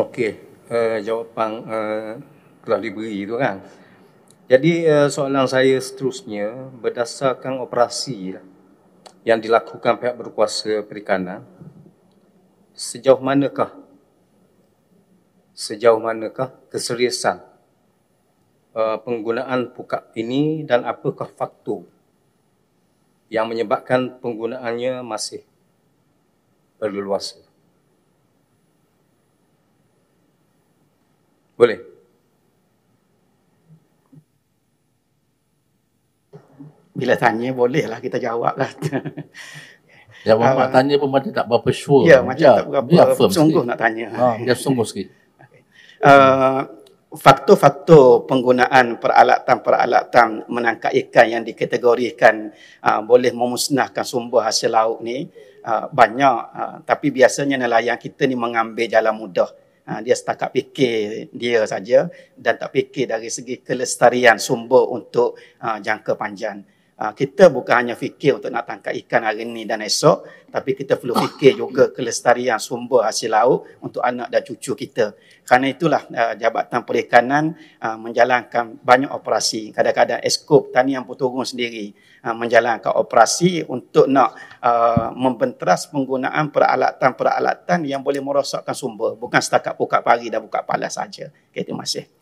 Okey, uh, jawapan uh, telah diberi itu kan. Jadi uh, soalan saya seterusnya berdasarkan operasi yang dilakukan pihak berkuasa perikanan sejauh manakah sejauh manakah keseriusan uh, penggunaan pukat ini dan apakah faktor yang menyebabkan penggunaannya masih berleluasa. Boleh. Bila tanya boleh lah kita jawablah. lah. Ya, uh, tanya pun macam tak berapa sure. Ya, macam ya, tak berapa dia sungguh sikit. nak tanya. Ha, dia sungguh sikit. Uh, faktor-faktor penggunaan peralatan-peralatan menangkap ikan yang dikategorikan uh, boleh memusnahkan sumber hasil laut ni uh, banyak. Uh, tapi biasanya nelayan kita ni mengambil jalan mudah ha, dia setakat fikir dia saja dan tak fikir dari segi kelestarian sumber untuk ha, jangka panjang. Ah, kita bukan hanya fikir untuk nak tangkap ikan hari ini dan esok, tapi kita perlu fikir juga kelestarian sumber hasil laut untuk anak dan cucu kita. Karena itulah uh, Jabatan Perikanan uh, menjalankan banyak operasi. Kadang-kadang eskop tani yang puturung sendiri uh, menjalankan operasi untuk nak uh, membenteras penggunaan peralatan-peralatan yang boleh merosakkan sumber. Bukan setakat buka pari dan buka palas saja. Okay, terima kasih.